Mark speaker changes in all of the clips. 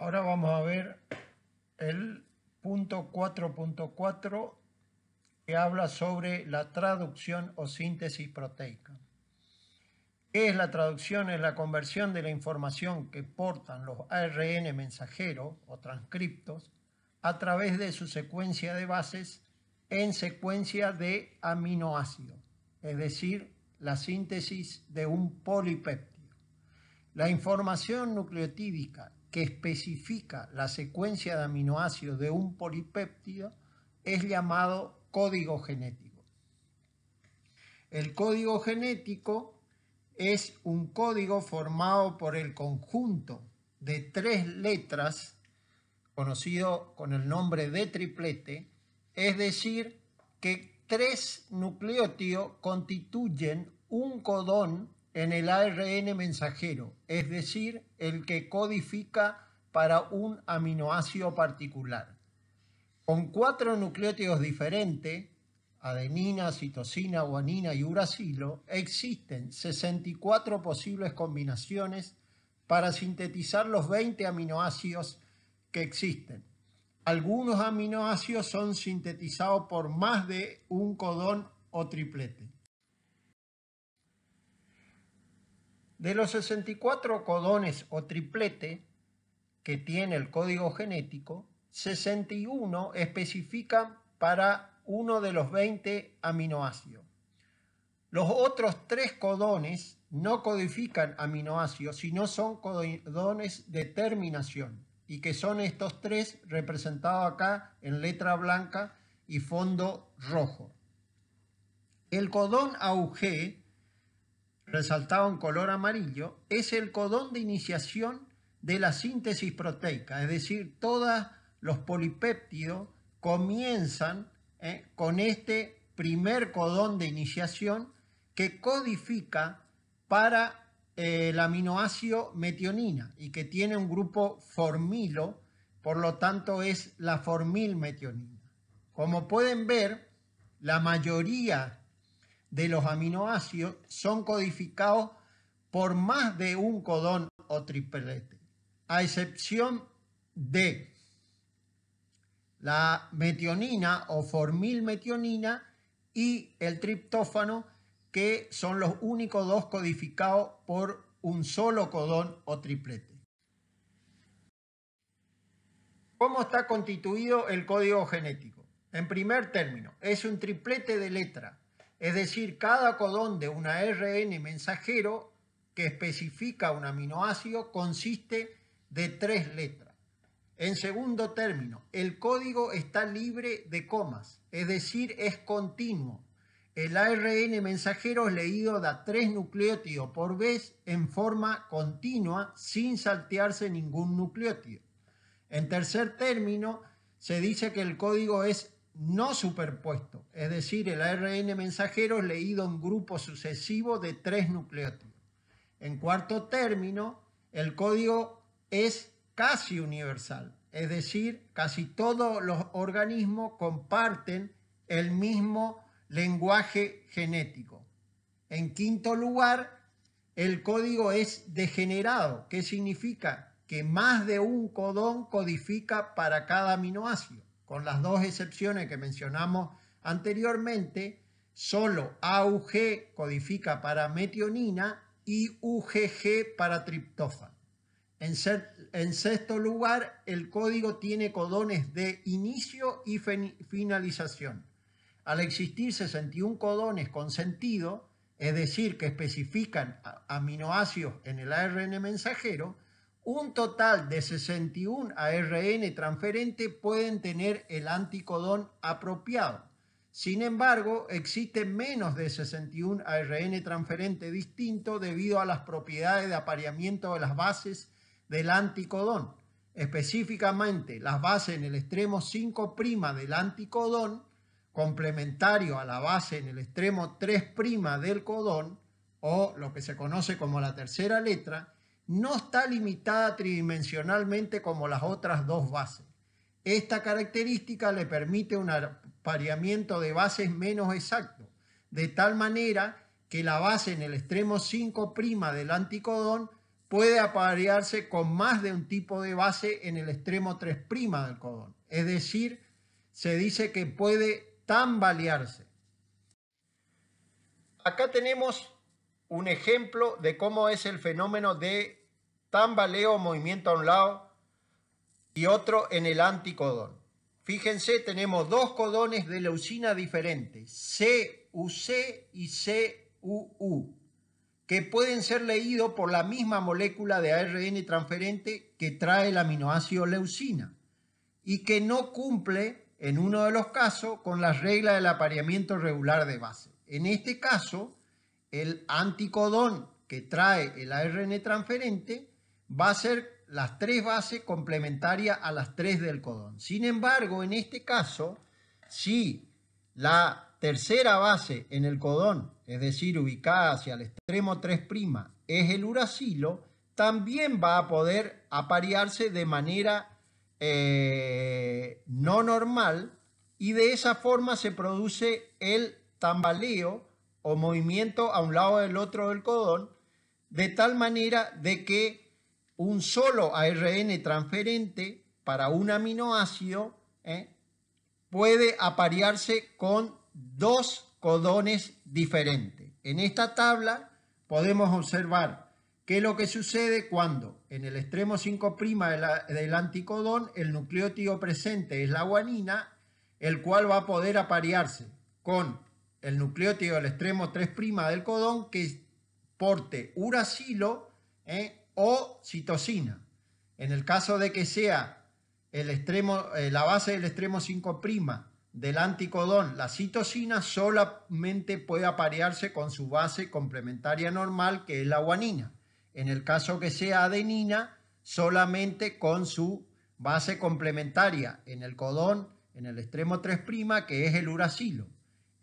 Speaker 1: Ahora vamos a ver el punto 4.4 que habla sobre la traducción o síntesis proteica. ¿Qué es la traducción? Es la conversión de la información que portan los ARN mensajeros o transcriptos a través de su secuencia de bases en secuencia de aminoácidos, es decir, la síntesis de un polipéptido. La información nucleotídica que especifica la secuencia de aminoácidos de un polipéptido es llamado código genético. El código genético es un código formado por el conjunto de tres letras, conocido con el nombre de triplete, es decir, que tres nucleótidos constituyen un codón en el ARN mensajero, es decir, el que codifica para un aminoácido particular. Con cuatro nucleótidos diferentes, adenina, citosina, guanina y uracilo, existen 64 posibles combinaciones para sintetizar los 20 aminoácidos que existen. Algunos aminoácidos son sintetizados por más de un codón o triplete. De los 64 codones o triplete que tiene el código genético, 61 especifican para uno de los 20 aminoácidos. Los otros tres codones no codifican aminoácidos, sino son codones de terminación, y que son estos tres representados acá en letra blanca y fondo rojo. El codón AUG resaltado en color amarillo, es el codón de iniciación de la síntesis proteica, es decir, todos los polipéptidos comienzan eh, con este primer codón de iniciación que codifica para eh, el aminoácido metionina y que tiene un grupo formilo, por lo tanto es la formilmetionina. Como pueden ver, la mayoría de los aminoácidos son codificados por más de un codón o triplete, a excepción de la metionina o formilmetionina y el triptófano, que son los únicos dos codificados por un solo codón o triplete. ¿Cómo está constituido el código genético? En primer término, es un triplete de letra es decir, cada codón de un ARN mensajero que especifica un aminoácido consiste de tres letras. En segundo término, el código está libre de comas, es decir, es continuo. El ARN mensajero es leído de tres nucleótidos por vez en forma continua sin saltearse ningún nucleótido. En tercer término, se dice que el código es no superpuesto, es decir, el ARN mensajero es leído en grupo sucesivo de tres nucleótidos. En cuarto término, el código es casi universal, es decir, casi todos los organismos comparten el mismo lenguaje genético. En quinto lugar, el código es degenerado, que significa que más de un codón codifica para cada aminoácido con las dos excepciones que mencionamos anteriormente, solo AUG codifica para metionina y UGG para triptófano. En, en, sexto lugar, el código tiene codones de inicio y finalización. Al existir 61 codones con sentido, es decir, que especifican aminoácidos en el ARN mensajero, un total de 61 ARN transferente pueden tener el anticodón apropiado. Sin embargo, existen menos de 61 ARN transferente distinto debido a las propiedades de apareamiento de las bases del anticodón. Específicamente, las bases en el extremo 5' del anticodón, complementario a la base en el extremo 3' del codón, o lo que se conoce como la tercera letra, no está limitada tridimensionalmente como las otras dos bases. Esta característica le permite un apareamiento de bases menos exacto, de tal manera que la base en el extremo 5' del anticodón puede aparearse con más de un tipo de base en el extremo 3' del codón. Es decir, se dice que puede tambalearse. Acá tenemos un ejemplo de cómo es el fenómeno de tambaleo, movimiento a un lado y otro en el anticodón. Fíjense, tenemos dos codones de leucina diferentes, CUC y CUU, que pueden ser leídos por la misma molécula de ARN transferente que trae el aminoácido leucina y que no cumple, en uno de los casos, con las reglas del apareamiento regular de base. En este caso, el anticodón que trae el ARN transferente va a ser las tres bases complementarias a las tres del codón. Sin embargo, en este caso, si la tercera base en el codón, es decir, ubicada hacia el extremo 3', es el uracilo, también va a poder aparearse de manera eh, no normal y de esa forma se produce el tambaleo o movimiento a un lado del otro del codón, de tal manera de que un solo ARN transferente para un aminoácido ¿eh? puede aparearse con dos codones diferentes. En esta tabla podemos observar qué es lo que sucede cuando en el extremo 5' del anticodón el nucleótido presente es la guanina, el cual va a poder aparearse con el nucleótido del extremo 3' del codón que porte uracilo, ¿eh? o citosina. En el caso de que sea eh, la base del extremo 5' del anticodón, la citosina solamente puede aparearse con su base complementaria normal, que es la guanina. En el caso que sea adenina, solamente con su base complementaria en el codón, en el extremo 3', que es el uracilo.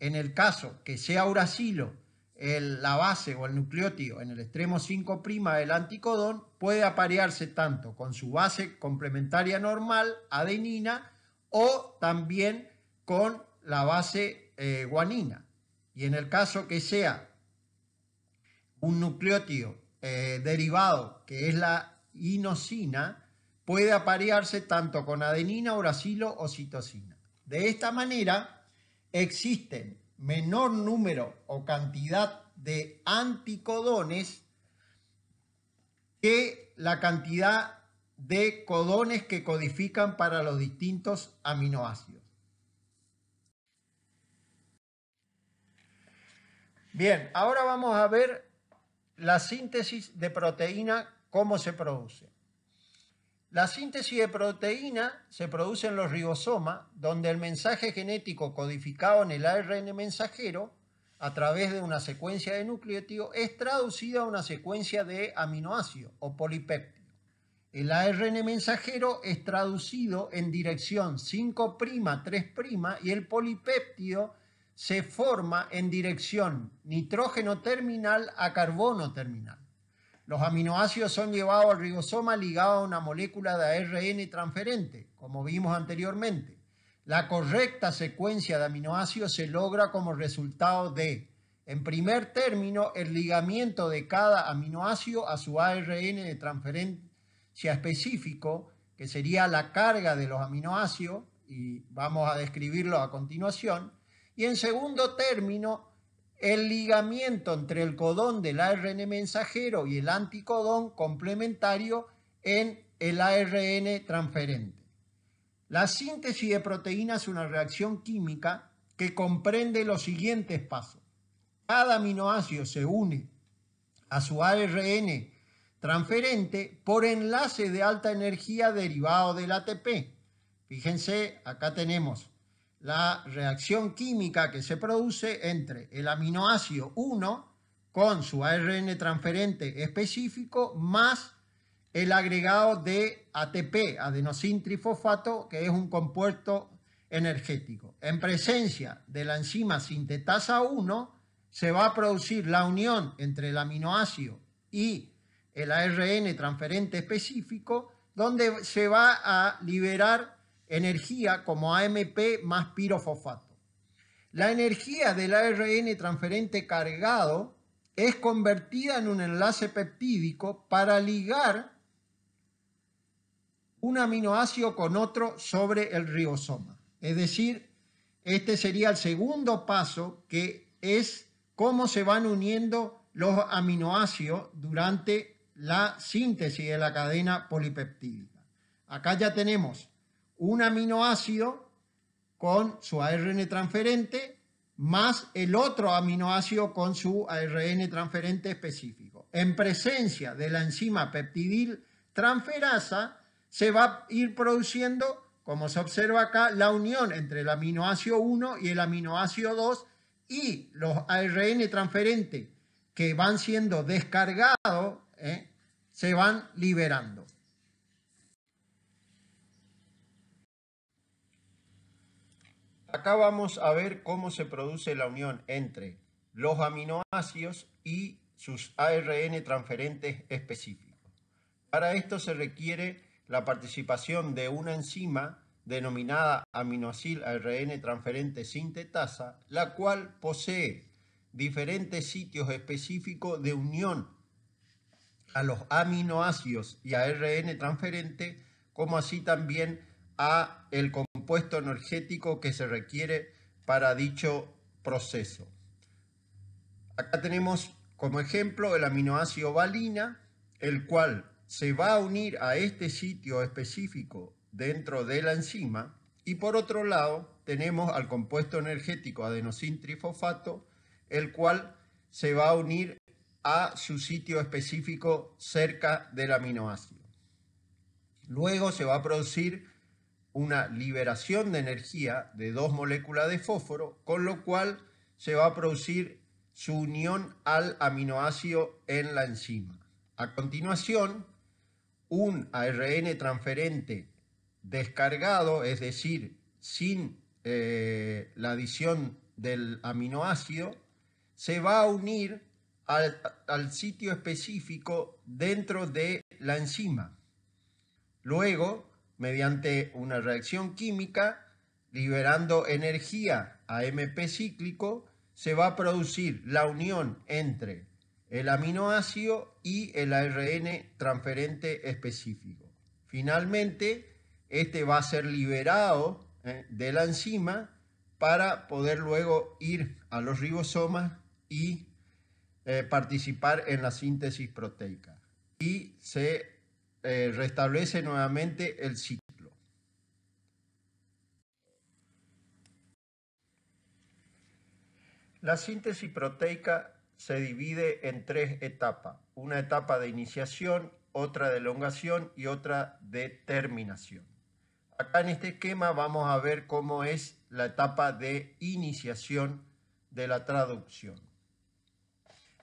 Speaker 1: En el caso que sea uracilo la base o el nucleótido en el extremo 5' del anticodón puede aparearse tanto con su base complementaria normal, adenina, o también con la base eh, guanina. Y en el caso que sea un nucleótido eh, derivado, que es la inosina, puede aparearse tanto con adenina, uracilo o citosina. De esta manera existen menor número o cantidad de anticodones que la cantidad de codones que codifican para los distintos aminoácidos. Bien, ahora vamos a ver la síntesis de proteína, cómo se produce. La síntesis de proteína se produce en los ribosomas, donde el mensaje genético codificado en el ARN mensajero, a través de una secuencia de nucleótido, es traducido a una secuencia de aminoácido o polipéptido. El ARN mensajero es traducido en dirección 5', 3' y el polipéptido se forma en dirección nitrógeno terminal a carbono terminal. Los aminoácidos son llevados al ribosoma ligado a una molécula de ARN transferente, como vimos anteriormente. La correcta secuencia de aminoácidos se logra como resultado de, en primer término, el ligamiento de cada aminoácido a su ARN de transferencia específico, que sería la carga de los aminoácidos, y vamos a describirlo a continuación. Y en segundo término, el ligamiento entre el codón del ARN mensajero y el anticodón complementario en el ARN transferente. La síntesis de proteínas es una reacción química que comprende los siguientes pasos. Cada aminoácido se une a su ARN transferente por enlace de alta energía derivado del ATP. Fíjense, acá tenemos la reacción química que se produce entre el aminoácido 1 con su ARN transferente específico más el agregado de ATP, adenosín trifosfato, que es un compuesto energético. En presencia de la enzima sintetasa 1, se va a producir la unión entre el aminoácido y el ARN transferente específico, donde se va a liberar energía como AMP más pirofosfato. La energía del ARN transferente cargado es convertida en un enlace peptídico para ligar un aminoácido con otro sobre el ribosoma. Es decir, este sería el segundo paso que es cómo se van uniendo los aminoácidos durante la síntesis de la cadena polipeptídica. Acá ya tenemos un aminoácido con su ARN transferente más el otro aminoácido con su ARN transferente específico. En presencia de la enzima peptidil transferasa se va a ir produciendo, como se observa acá, la unión entre el aminoácido 1 y el aminoácido 2 y los ARN transferentes que van siendo descargados ¿eh? se van liberando. Acá vamos a ver cómo se produce la unión entre los aminoácidos y sus ARN transferentes específicos. Para esto se requiere la participación de una enzima denominada aminoacil ARN transferente sintetasa, la cual posee diferentes sitios específicos de unión a los aminoácidos y ARN transferente, como así también a el energético que se requiere para dicho proceso. Acá tenemos como ejemplo el aminoácido valina, el cual se va a unir a este sitio específico dentro de la enzima y por otro lado tenemos al compuesto energético adenosín trifosfato, el cual se va a unir a su sitio específico cerca del aminoácido. Luego se va a producir una liberación de energía de dos moléculas de fósforo, con lo cual se va a producir su unión al aminoácido en la enzima. A continuación, un ARN transferente descargado, es decir, sin eh, la adición del aminoácido, se va a unir al, sitio específico dentro de la enzima. Luego mediante una reacción química, liberando energía a MP cíclico, se va a producir la unión entre el aminoácido y el ARN transferente específico. Finalmente, este va a ser liberado ¿eh? de la enzima para poder luego ir a los ribosomas y eh, participar en la síntesis proteica. Y se eh, restablece nuevamente el ciclo. La síntesis proteica se divide en tres etapas, una etapa de iniciación, otra de elongación y otra de terminación. Acá en este esquema vamos a ver cómo es la etapa de iniciación de la traducción.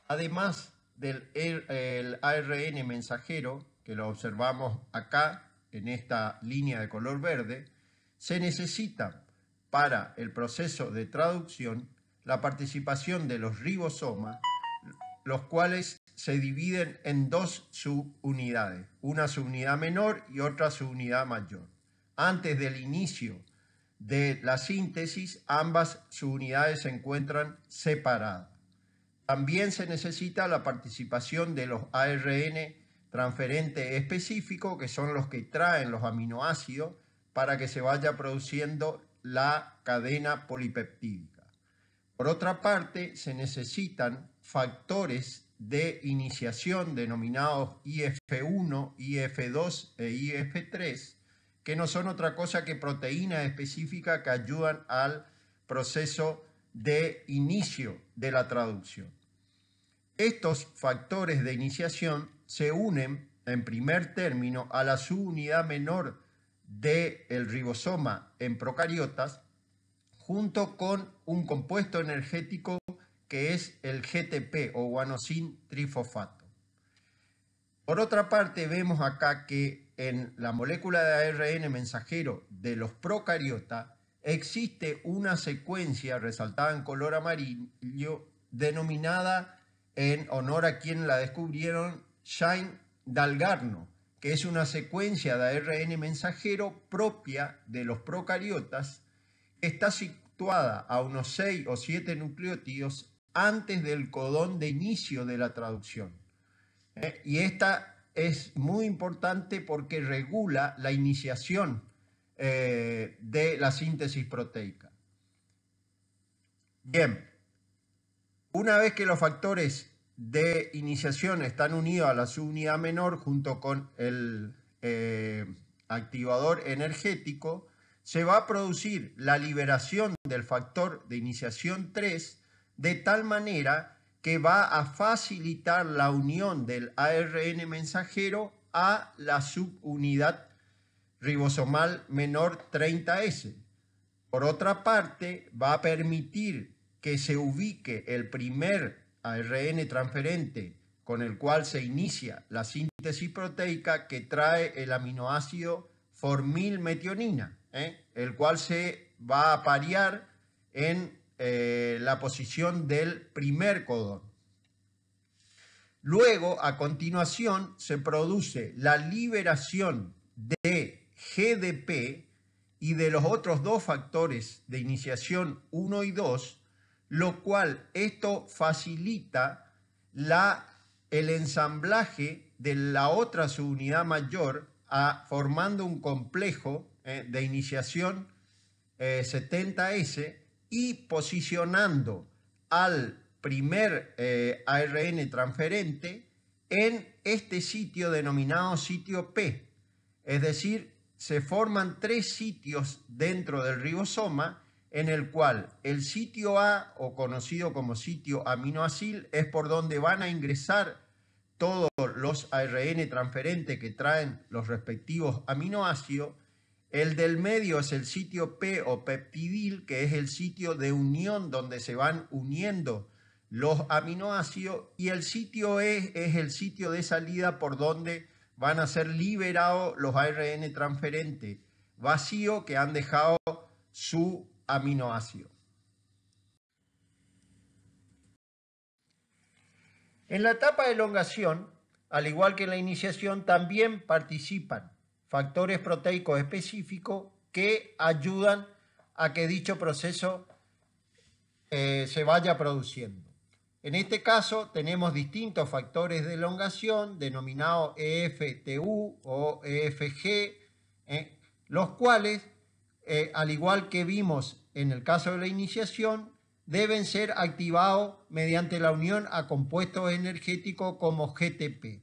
Speaker 1: Además del ARN mensajero, que lo observamos acá en esta línea de color verde, se necesita para el proceso de traducción la participación de los ribosomas, los cuales se dividen en dos subunidades, una subunidad menor y otra subunidad mayor. Antes del inicio de la síntesis, ambas subunidades se encuentran separadas. También se necesita la participación de los ARN transferente específico, que son los que traen los aminoácidos para que se vaya produciendo la cadena polipeptídica. Por otra parte, se necesitan factores de iniciación denominados IF1, IF2 e IF3, que no son otra cosa que proteínas específicas que ayudan al proceso de inicio de la traducción. Estos factores de iniciación se unen en primer término a la subunidad menor del ribosoma en procariotas junto con un compuesto energético que es el GTP o guanosin trifosfato. Por otra parte, vemos acá que en la molécula de ARN mensajero de los procariotas existe una secuencia resaltada en color amarillo denominada en honor a quien la descubrieron, Shine Dalgarno, que es una secuencia de ARN mensajero propia de los procariotas, está situada a unos 6 o 7 nucleótidos antes del codón de inicio de la traducción. Eh, y esta es muy importante porque regula la iniciación eh, de la síntesis proteica. Bien, una vez que los factores de iniciación están unidos a la subunidad menor junto con el eh, activador energético, se va a producir la liberación del factor de iniciación 3 de tal manera que va a facilitar la unión del ARN mensajero a la subunidad ribosomal menor 30S. Por otra parte, va a permitir que se ubique el primer ARN transferente con el cual se inicia la síntesis proteica que trae el aminoácido formilmetionina, ¿eh? el cual se va a parear en eh, la posición del primer codón. Luego, a continuación, se produce la liberación de GDP y de los otros dos factores de iniciación 1 y 2 lo cual esto facilita el ensamblaje de la otra subunidad mayor formando un complejo eh, de iniciación 70S eh, y posicionando al primer eh, ARN transferente en este sitio denominado sitio P. Es decir, se forman tres sitios dentro del ribosoma en el cual el sitio A, o conocido como sitio aminoacil, es por donde van a ingresar todos los ARN transferentes que traen los respectivos aminoácidos. El del medio es el sitio P o peptidil, que es el sitio de unión donde se van uniendo los aminoácidos. Y el sitio E es el sitio de salida por donde van a ser liberados los ARN transferentes vacío que han dejado su aminoácido. En la etapa de elongación, al igual que en la iniciación, también participan factores proteicos específicos que ayudan a que dicho proceso eh, se vaya produciendo. En este caso tenemos distintos factores de elongación denominados EFTU o EFG, eh, los cuales eh, al igual que vimos en el caso de la iniciación, deben ser activados mediante la unión a compuestos energéticos como GTP.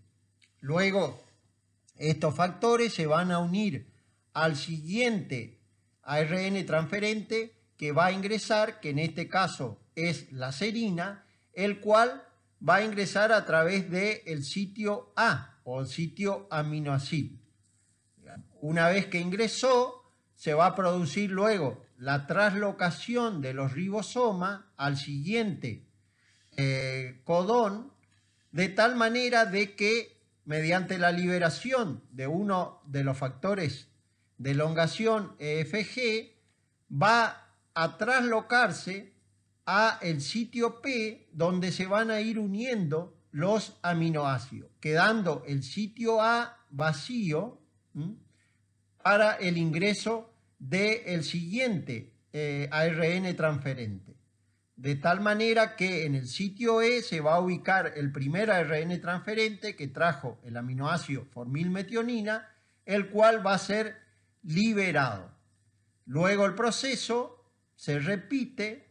Speaker 1: Luego, estos factores se van a unir al siguiente ARN transferente que va a ingresar, que en este caso es la serina, el cual va a ingresar a través del el sitio A o el sitio aminoacil. Una vez que ingresó, se va a producir luego la traslocación de los ribosomas al siguiente eh, codón, de tal manera de que mediante la liberación de uno de los factores de elongación EFG, va a traslocarse a el sitio P, donde se van a ir uniendo los aminoácidos, quedando el sitio A vacío para el ingreso del siguiente eh, ARN transferente. De tal manera que en el sitio E se va a ubicar el primer ARN transferente que trajo el aminoácido formilmetionina, el cual va a ser liberado. Luego el proceso se repite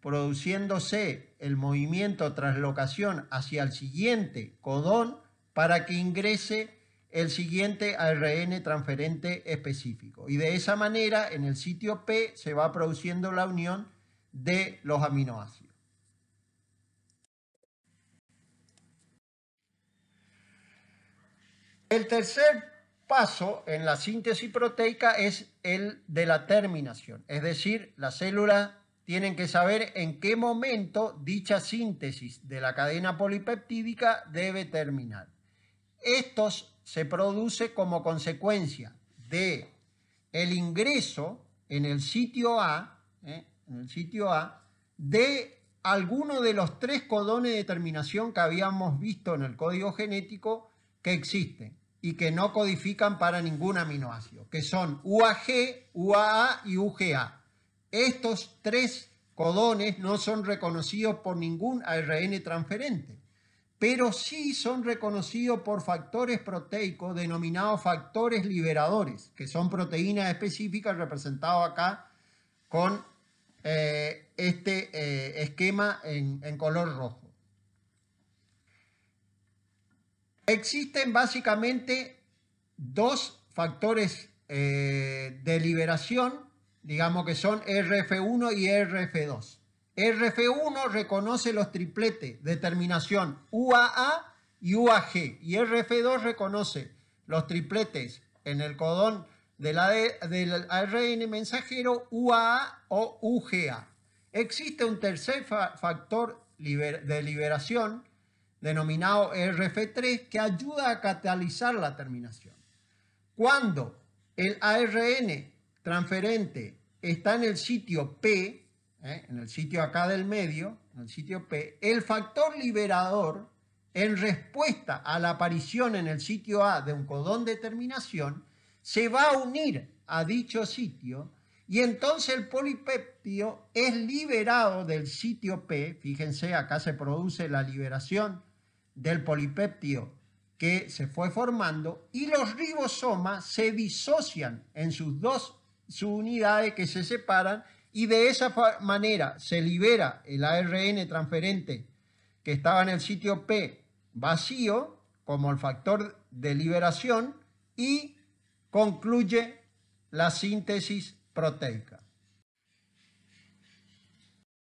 Speaker 1: produciéndose el movimiento traslocación hacia el siguiente codón para que ingrese el siguiente ARN transferente específico. Y de esa manera, en el sitio P se va produciendo la unión de los aminoácidos. El tercer paso en la síntesis proteica es el de la terminación, es decir, las células tienen que saber en qué momento dicha síntesis de la cadena polipeptídica debe terminar. Estos se produce como consecuencia de el ingreso en el sitio A, eh, en el sitio A, de alguno de los tres codones de terminación que habíamos visto en el código genético que existen y que no codifican para ningún aminoácido, que son UAG, UAA y UGA. Estos tres codones no son reconocidos por ningún ARN transferente pero sí son reconocidos por factores proteicos denominados factores liberadores, que son proteínas específicas representadas acá con eh, este eh, esquema en, color rojo. Existen básicamente dos factores eh, de liberación, digamos que son RF1 y RF2. RF1 reconoce los tripletes de terminación UAA y UAG. Y RF2 reconoce los tripletes en el codón del, ARN mensajero UAA o UGA. Existe un tercer factor de liberación denominado RF3 que ayuda a catalizar la terminación. Cuando el ARN transferente está en el sitio P, ¿eh? en el sitio acá del medio, en el sitio P, el factor liberador en respuesta a la aparición en el sitio A de un codón de terminación, se va a unir a dicho sitio y entonces el polipeptio es liberado del sitio P. Fíjense, acá se produce la liberación del polipeptido que se fue formando y los ribosomas se disocian en sus dos subunidades que se separan y de esa manera se libera el ARN transferente que estaba en el sitio P vacío como el factor de liberación y concluye la síntesis proteica.